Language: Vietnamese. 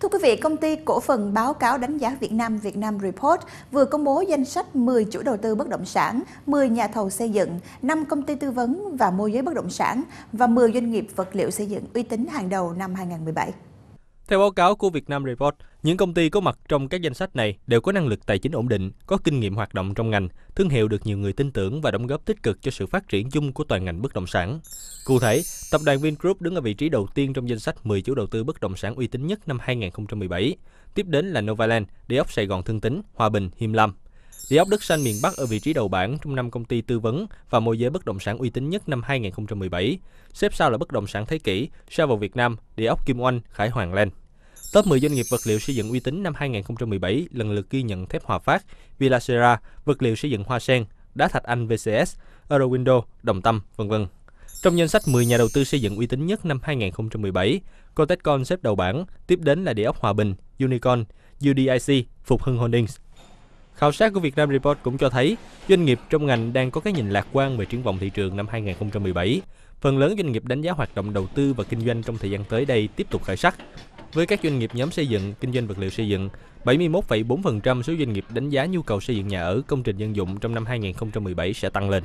Thưa quý vị, công ty cổ phần báo cáo đánh giá Việt Nam Việt Nam Report vừa công bố danh sách 10 chủ đầu tư bất động sản, 10 nhà thầu xây dựng, 5 công ty tư vấn và môi giới bất động sản và 10 doanh nghiệp vật liệu xây dựng uy tín hàng đầu năm 2017. Theo báo cáo của Việt Nam Report, những công ty có mặt trong các danh sách này đều có năng lực tài chính ổn định, có kinh nghiệm hoạt động trong ngành, thương hiệu được nhiều người tin tưởng và đóng góp tích cực cho sự phát triển chung của toàn ngành bất động sản. Cụ thể, tập đoàn Vingroup đứng ở vị trí đầu tiên trong danh sách 10 chủ đầu tư bất động sản uy tín nhất năm 2017. Tiếp đến là Novaland, Địa ốc Sài Gòn Thương Tín, Hòa Bình, Him Lâm. Địa ốc đất Xanh miền Bắc ở vị trí đầu bảng trong năm công ty tư vấn và môi giới bất động sản uy tín nhất năm 2017. Xếp sau là bất động sản Thế Kỷ, sau vào Việt Nam, Địa ốc Kim Oanh, Khải Hoàng Land. Top 10 doanh nghiệp vật liệu xây dựng uy tín năm 2017 lần lượt ghi nhận thép Hòa Phát, Villa Serra, vật liệu xây dựng Hoa Sen, Đá Thạch Anh VCS, Eurowindow, Đồng Tâm, vân vân. Trong danh sách 10 nhà đầu tư xây dựng uy tín nhất năm 2017, Cotecon xếp đầu bảng, tiếp đến là Địa ốc Hòa Bình, Unicorn, UDIC, Phục Hưng Holdings, Khảo sát của Vietnam Report cũng cho thấy doanh nghiệp trong ngành đang có cái nhìn lạc quan về triển vọng thị trường năm 2017. Phần lớn doanh nghiệp đánh giá hoạt động đầu tư và kinh doanh trong thời gian tới đây tiếp tục khởi sắc. Với các doanh nghiệp nhóm xây dựng, kinh doanh vật liệu xây dựng, 71,4% số doanh nghiệp đánh giá nhu cầu xây dựng nhà ở, công trình dân dụng trong năm 2017 sẽ tăng lên.